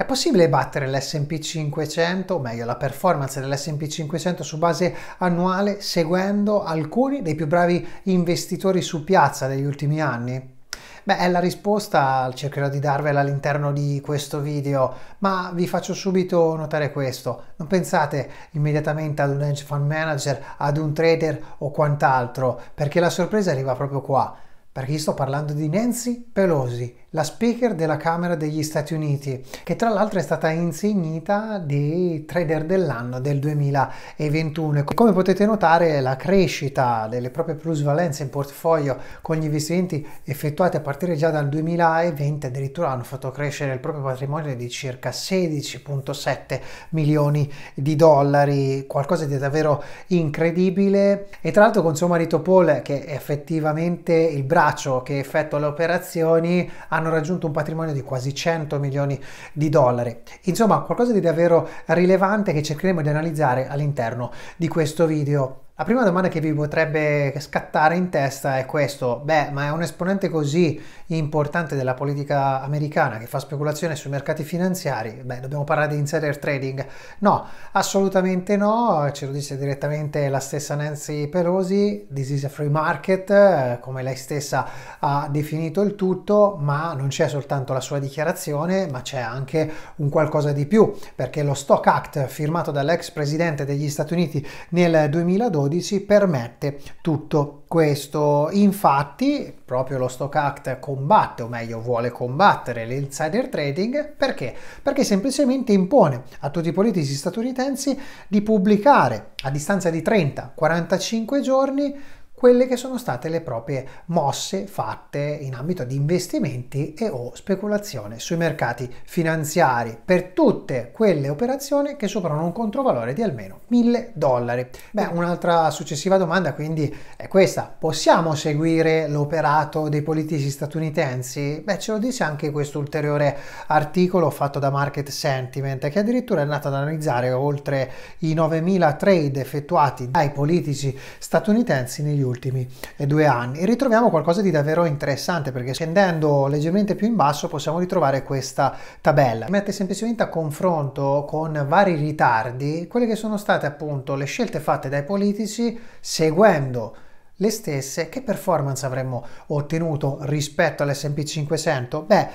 È possibile battere l'SP 500, o meglio la performance dell'SP 500 su base annuale seguendo alcuni dei più bravi investitori su piazza degli ultimi anni? Beh, è la risposta, cercherò di darvela all'interno di questo video, ma vi faccio subito notare questo. Non pensate immediatamente ad un hedge fund manager, ad un trader o quant'altro, perché la sorpresa arriva proprio qua perché sto parlando di Nancy Pelosi, la speaker della Camera degli Stati Uniti, che tra l'altro è stata insignita di trader dell'anno del 2021. E come potete notare la crescita delle proprie plusvalenze in portfolio con gli investimenti effettuati a partire già dal 2020 addirittura hanno fatto crescere il proprio patrimonio di circa 16.7 milioni di dollari, qualcosa di davvero incredibile. E tra l'altro con suo marito Paul che è effettivamente il bravo braccio che effettua le operazioni hanno raggiunto un patrimonio di quasi 100 milioni di dollari. Insomma, qualcosa di davvero rilevante che cercheremo di analizzare all'interno di questo video. La prima domanda che vi potrebbe scattare in testa è questo, beh, ma è un esponente così importante della politica americana che fa speculazione sui mercati finanziari, beh, dobbiamo parlare di insider trading? No, assolutamente no, ce lo dice direttamente la stessa Nancy Pelosi, this is a free market, eh, come lei stessa ha definito il tutto, ma non c'è soltanto la sua dichiarazione, ma c'è anche un qualcosa di più, perché lo Stock Act firmato dall'ex presidente degli Stati Uniti nel 2012 codici permette tutto questo. Infatti, proprio lo stock act combatte, o meglio vuole combattere l'insider trading, perché? Perché semplicemente impone a tutti i politici statunitensi di pubblicare a distanza di 30-45 giorni quelle che sono state le proprie mosse fatte in ambito di investimenti e o speculazione sui mercati finanziari per tutte quelle operazioni che superano un controvalore di almeno 1000 dollari. Beh, un'altra successiva domanda quindi è questa, possiamo seguire l'operato dei politici statunitensi? Beh, ce lo dice anche questo ulteriore articolo fatto da Market Sentiment che addirittura è andato ad analizzare oltre i 9000 trade effettuati dai politici statunitensi negli ultimi ultimi eh, due anni e ritroviamo qualcosa di davvero interessante perché scendendo leggermente più in basso possiamo ritrovare questa tabella. Mette semplicemente a confronto con vari ritardi quelle che sono state appunto le scelte fatte dai politici seguendo le stesse che performance avremmo ottenuto rispetto all'S&P 500? Beh,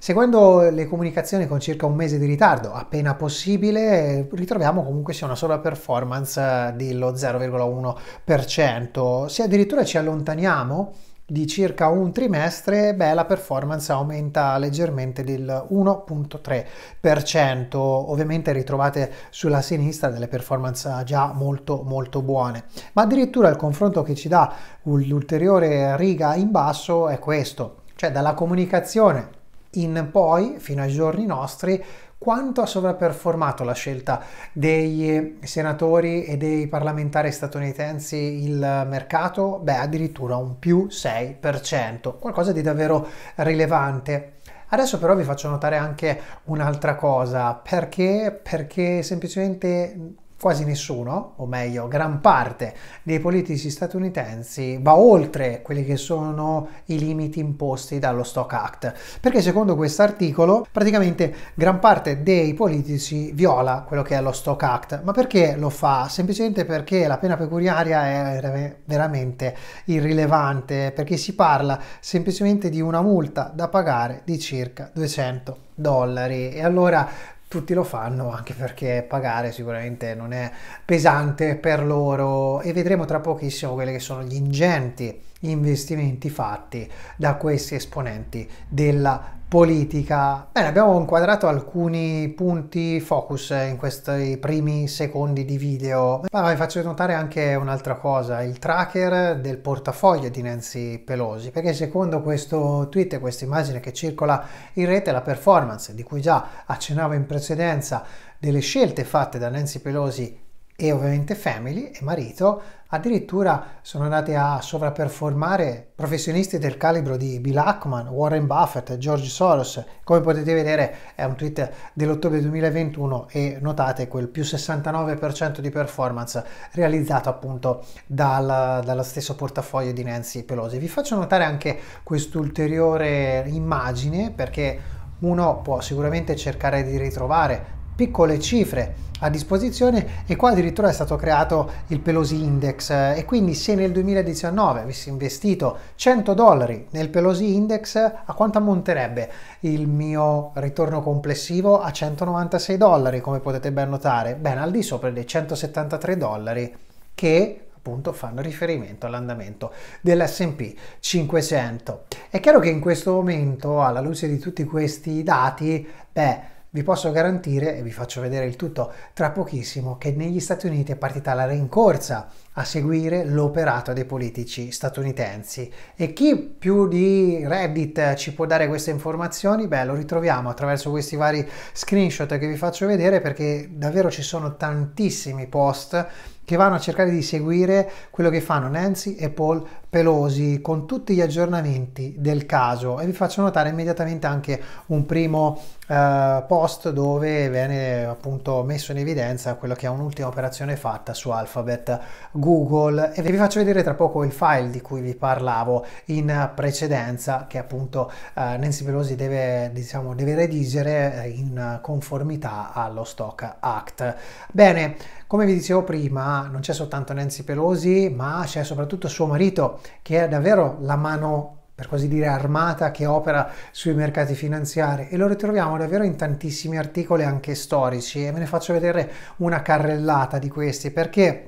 Seguendo le comunicazioni con circa un mese di ritardo, appena possibile, ritroviamo comunque sia una sola performance eh, dello 0,1%. Se addirittura ci allontaniamo di circa un trimestre, beh, la performance aumenta leggermente del 1.3%. Ovviamente ritrovate sulla sinistra delle performance eh, già molto molto buone. Ma addirittura il confronto che ci dà l'ulteriore riga in basso è questo, cioè dalla comunicazione in poi, fino ai giorni nostri, quanto ha sovraperformato la scelta dei senatori e dei parlamentari statunitensi il mercato? Beh, addirittura un più 6%, qualcosa di davvero rilevante. Adesso però vi faccio notare anche un'altra cosa, perché? Perché semplicemente quasi nessuno, o meglio gran parte dei politici statunitensi va oltre quelli che sono i limiti imposti dallo Stock Act, perché secondo questo articolo praticamente gran parte dei politici viola quello che è lo Stock Act, ma perché lo fa? Semplicemente perché la pena pecuniaria è veramente irrilevante, perché si parla semplicemente di una multa da pagare di circa 200 dollari e allora tutti lo fanno anche perché pagare sicuramente non è pesante per loro e vedremo tra pochissimo quelli che sono gli ingenti investimenti fatti da questi esponenti della politica. Bene, abbiamo inquadrato alcuni punti focus in questi primi secondi di video, ma vi faccio notare anche un'altra cosa, il tracker del portafoglio di Nancy Pelosi, perché secondo questo tweet e questa immagine che circola in rete, la performance di cui già accennavo in precedenza delle scelte fatte da Nancy Pelosi e ovviamente family e marito, addirittura sono andate a sovraperformare professionisti del calibro di Bill Ackman, Warren Buffett, George Soros. Come potete vedere è un tweet dell'ottobre 2021 e notate quel più 69% di performance realizzato appunto dal, dallo stesso portafoglio di Nancy Pelosi. Vi faccio notare anche quest'ulteriore immagine perché uno può sicuramente cercare di ritrovare piccole cifre a disposizione e qua addirittura è stato creato il Pelosi Index e quindi se nel 2019 avessi investito 100 dollari nel Pelosi Index a quanto ammonterebbe il mio ritorno complessivo a 196 dollari come potete ben notare? Ben al di sopra dei 173 dollari che appunto fanno riferimento all'andamento dell'S&P 500. È chiaro che in questo momento alla luce di tutti questi dati, beh vi posso garantire, e vi faccio vedere il tutto tra pochissimo, che negli Stati Uniti è partita la rincorsa a seguire l'operato dei politici statunitensi. E chi più di Reddit ci può dare queste informazioni? Beh, lo ritroviamo attraverso questi vari screenshot che vi faccio vedere perché davvero ci sono tantissimi post che vanno a cercare di seguire quello che fanno Nancy e Paul pelosi con tutti gli aggiornamenti del caso e vi faccio notare immediatamente anche un primo eh, post dove viene appunto messo in evidenza quello che è un'ultima operazione fatta su Alphabet Google e vi faccio vedere tra poco il file di cui vi parlavo in precedenza che appunto eh, Nancy Pelosi deve diciamo deve redigere in conformità allo Stock Act. Bene, come vi dicevo prima non c'è soltanto Nancy Pelosi ma c'è soprattutto suo marito che è davvero la mano per così dire armata che opera sui mercati finanziari e lo ritroviamo davvero in tantissimi articoli anche storici e ve ne faccio vedere una carrellata di questi perché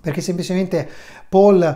perché semplicemente Paul eh,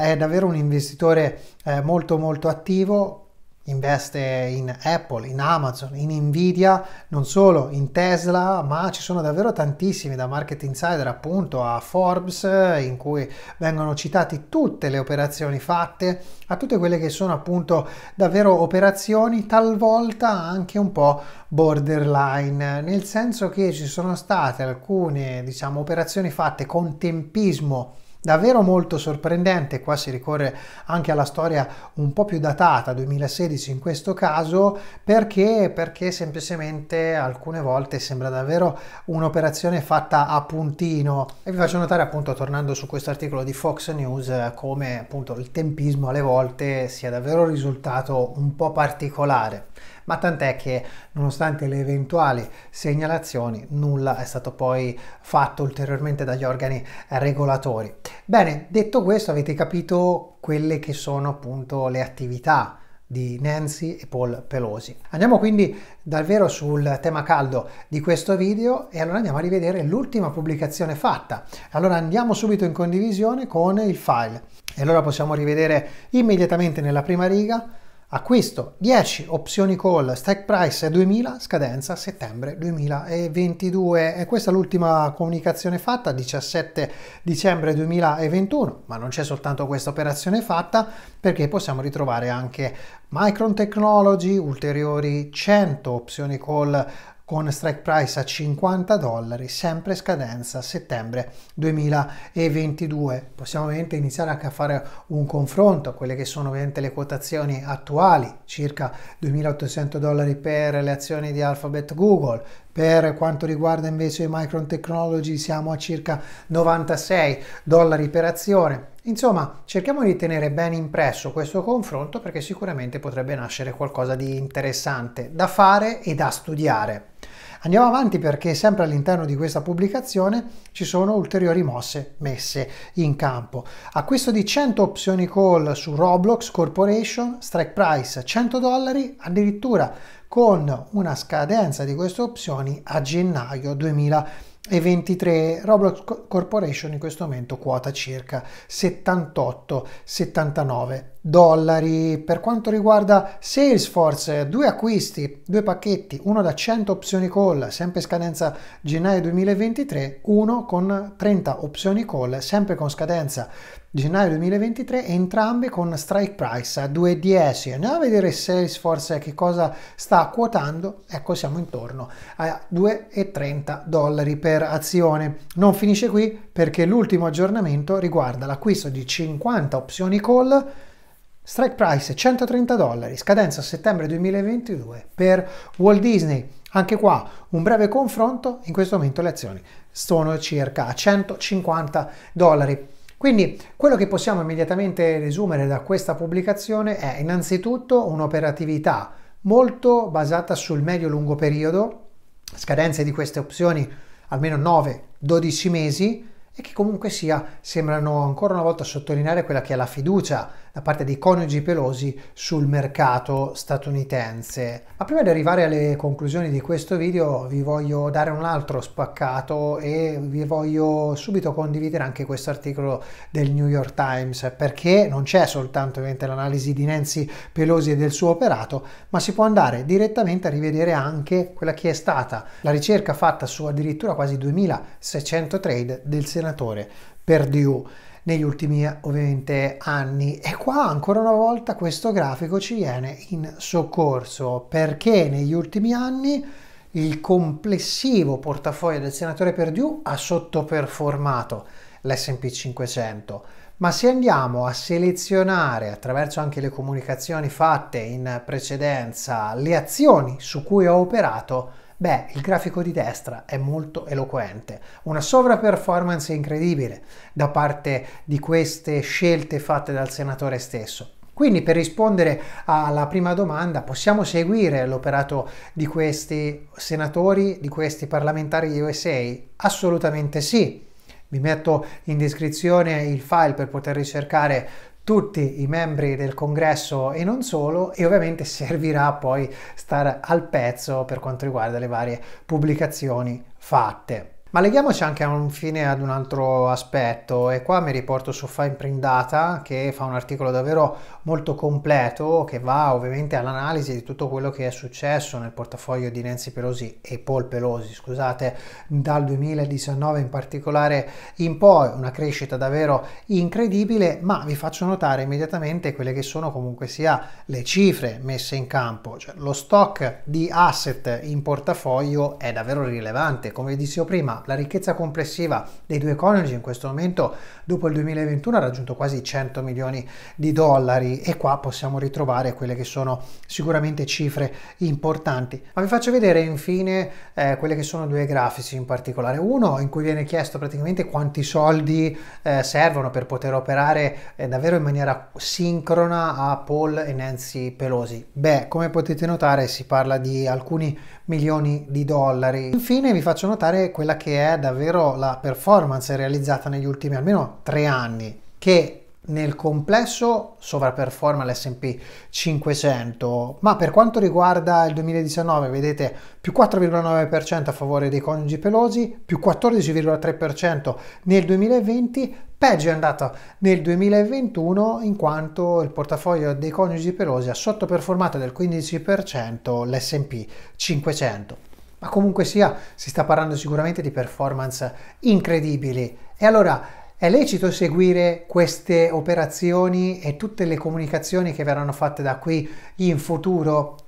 è davvero un investitore eh, molto molto attivo investe in Apple, in Amazon, in Nvidia, non solo in Tesla, ma ci sono davvero tantissimi da Market Insider appunto a Forbes in cui vengono citati tutte le operazioni fatte, a tutte quelle che sono appunto davvero operazioni talvolta anche un po' borderline, nel senso che ci sono state alcune diciamo operazioni fatte con tempismo davvero molto sorprendente, qua si ricorre anche alla storia un po' più datata, 2016 in questo caso, perché, perché semplicemente alcune volte sembra davvero un'operazione fatta a puntino e vi faccio notare appunto tornando su questo articolo di Fox News come appunto il tempismo alle volte sia davvero risultato un po' particolare ma tant'è che nonostante le eventuali segnalazioni nulla è stato poi fatto ulteriormente dagli organi regolatori. Bene, detto questo avete capito quelle che sono appunto le attività di Nancy e Paul Pelosi. Andiamo quindi davvero sul tema caldo di questo video e allora andiamo a rivedere l'ultima pubblicazione fatta. Allora andiamo subito in condivisione con il file e allora possiamo rivedere immediatamente nella prima riga Acquisto 10 opzioni call, stack price 2000, scadenza settembre 2022 e questa è l'ultima comunicazione fatta 17 dicembre 2021, ma non c'è soltanto questa operazione fatta perché possiamo ritrovare anche Micron Technology, ulteriori 100 opzioni call con strike price a 50 dollari, sempre scadenza settembre 2022. Possiamo ovviamente iniziare anche a fare un confronto a quelle che sono ovviamente le quotazioni attuali, circa 2.800 dollari per le azioni di Alphabet Google, per quanto riguarda invece Micron Technology siamo a circa 96 dollari per azione. Insomma, cerchiamo di tenere ben impresso questo confronto perché sicuramente potrebbe nascere qualcosa di interessante da fare e da studiare. Andiamo avanti perché sempre all'interno di questa pubblicazione ci sono ulteriori mosse messe in campo. Acquisto di 100 opzioni call su Roblox Corporation, strike price 100 dollari, addirittura con una scadenza di queste opzioni a gennaio 2023. Roblox Corporation in questo momento quota circa 78-79 dollari. Per quanto riguarda Salesforce, due acquisti, due pacchetti, uno da 100 opzioni call, sempre scadenza gennaio 2023, uno con 30 opzioni call, sempre con scadenza gennaio 2023, entrambi con strike price a 2,10. Andiamo a vedere Salesforce che cosa sta quotando. Ecco, siamo intorno a 2,30 dollari per azione. Non finisce qui perché l'ultimo aggiornamento riguarda l'acquisto di 50 opzioni call Strike price 130 dollari, scadenza settembre 2022 per Walt Disney. Anche qua un breve confronto, in questo momento le azioni sono circa a 150 dollari. Quindi quello che possiamo immediatamente resumere da questa pubblicazione è innanzitutto un'operatività molto basata sul medio-lungo periodo, scadenze di queste opzioni almeno 9-12 mesi e che comunque sia sembrano ancora una volta sottolineare quella che è la fiducia da parte dei coniugi pelosi sul mercato statunitense. Ma prima di arrivare alle conclusioni di questo video vi voglio dare un altro spaccato e vi voglio subito condividere anche questo articolo del New York Times perché non c'è soltanto l'analisi di Nancy Pelosi e del suo operato, ma si può andare direttamente a rivedere anche quella che è stata la ricerca fatta su addirittura quasi 2600 trade del senatore Perdue negli ultimi ovviamente anni e qua ancora una volta questo grafico ci viene in soccorso perché negli ultimi anni il complessivo portafoglio del senatore Perdue ha sottoperformato l'S&P 500 ma se andiamo a selezionare attraverso anche le comunicazioni fatte in precedenza le azioni su cui ho operato Beh, il grafico di destra è molto eloquente, una sovraperformance incredibile da parte di queste scelte fatte dal senatore stesso. Quindi per rispondere alla prima domanda possiamo seguire l'operato di questi senatori, di questi parlamentari USA? Assolutamente sì. Vi metto in descrizione il file per poter ricercare tutti i membri del congresso e non solo e ovviamente servirà poi stare al pezzo per quanto riguarda le varie pubblicazioni fatte. Ma leghiamoci anche a un fine ad un altro aspetto e qua mi riporto su Fine Print Data che fa un articolo davvero molto completo che va ovviamente all'analisi di tutto quello che è successo nel portafoglio di Nancy Pelosi e Paul Pelosi, scusate, dal 2019 in particolare in poi, una crescita davvero incredibile, ma vi faccio notare immediatamente quelle che sono comunque sia le cifre messe in campo, cioè lo stock di asset in portafoglio è davvero rilevante, come vi dicevo prima la ricchezza complessiva dei due coniugi in questo momento, dopo il 2021, ha raggiunto quasi 100 milioni di dollari e qua possiamo ritrovare quelle che sono sicuramente cifre importanti. Ma vi faccio vedere infine eh, quelle che sono due grafici in particolare. Uno in cui viene chiesto praticamente quanti soldi eh, servono per poter operare eh, davvero in maniera sincrona a Paul e Nancy Pelosi. Beh, come potete notare si parla di alcuni milioni di dollari. Infine vi faccio notare quella che che è davvero la performance realizzata negli ultimi almeno tre anni, che nel complesso sovraperforma l'SP 500, ma per quanto riguarda il 2019 vedete più 4,9% a favore dei coniugi pelosi, più 14,3% nel 2020, peggio è andato nel 2021 in quanto il portafoglio dei coniugi pelosi ha sottoperformato del 15% l'SP 500 ma comunque sia si sta parlando sicuramente di performance incredibili. E allora è lecito seguire queste operazioni e tutte le comunicazioni che verranno fatte da qui in futuro?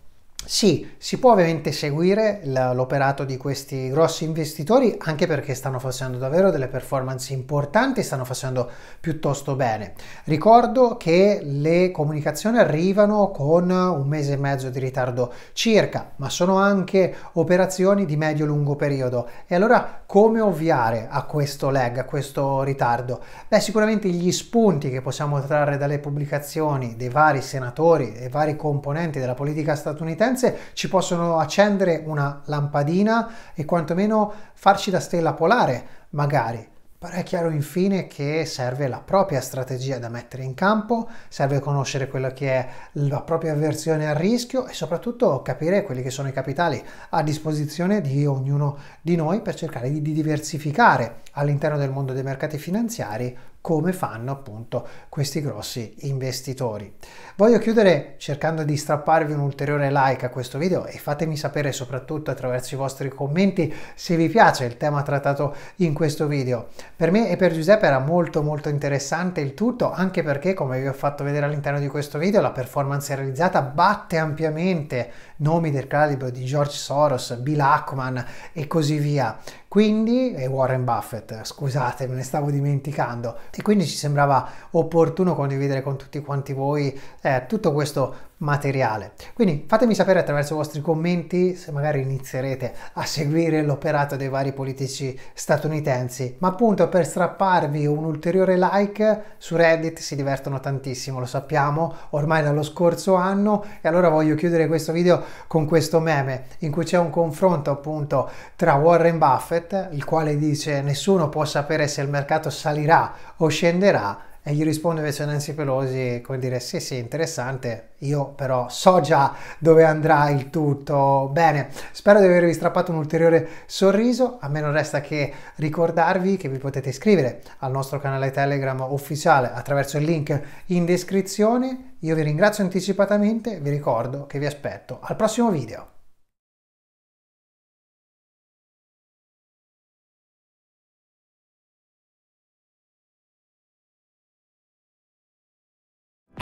sì, si può ovviamente seguire l'operato di questi grossi investitori anche perché stanno facendo davvero delle performance importanti, stanno facendo piuttosto bene. Ricordo che le comunicazioni arrivano con un mese e mezzo di ritardo circa, ma sono anche operazioni di medio-lungo periodo. E allora come ovviare a questo lag, a questo ritardo? Beh, sicuramente gli spunti che possiamo trarre dalle pubblicazioni dei vari senatori e vari componenti della politica statunitense frequenze ci possono accendere una lampadina e quantomeno farci da stella polare, magari. Però è chiaro infine che serve la propria strategia da mettere in campo, serve conoscere quella che è la propria versione al rischio e soprattutto capire quelli che sono i capitali a disposizione di ognuno di noi per cercare di diversificare all'interno del mondo dei mercati finanziari come fanno appunto questi grossi investitori. Voglio chiudere cercando di strapparvi un ulteriore like a questo video e fatemi sapere soprattutto attraverso i vostri commenti se vi piace il tema trattato in questo video. Per me e per Giuseppe era molto molto interessante il tutto anche perché come vi ho fatto vedere all'interno di questo video la performance realizzata batte ampiamente nomi del calibro di George Soros, Bill Ackman e così via. Quindi, e Warren Buffett, scusate, me ne stavo dimenticando. E quindi ci sembrava opportuno condividere con tutti quanti voi eh, tutto questo materiale. Quindi fatemi sapere attraverso i vostri commenti se magari inizierete a seguire l'operato dei vari politici statunitensi, ma appunto per strapparvi un ulteriore like su Reddit si divertono tantissimo, lo sappiamo ormai dallo scorso anno e allora voglio chiudere questo video con questo meme in cui c'è un confronto appunto tra Warren Buffett, il quale dice nessuno può sapere se il mercato salirà o scenderà e gli risponde invece Nancy Pelosi come dire sì sì interessante, io però so già dove andrà il tutto. Bene, spero di avervi strappato un ulteriore sorriso, a me non resta che ricordarvi che vi potete iscrivere al nostro canale Telegram ufficiale attraverso il link in descrizione. Io vi ringrazio anticipatamente, vi ricordo che vi aspetto al prossimo video.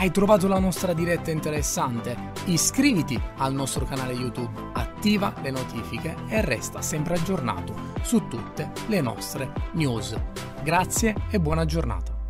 Hai trovato la nostra diretta interessante? Iscriviti al nostro canale YouTube, attiva le notifiche e resta sempre aggiornato su tutte le nostre news. Grazie e buona giornata.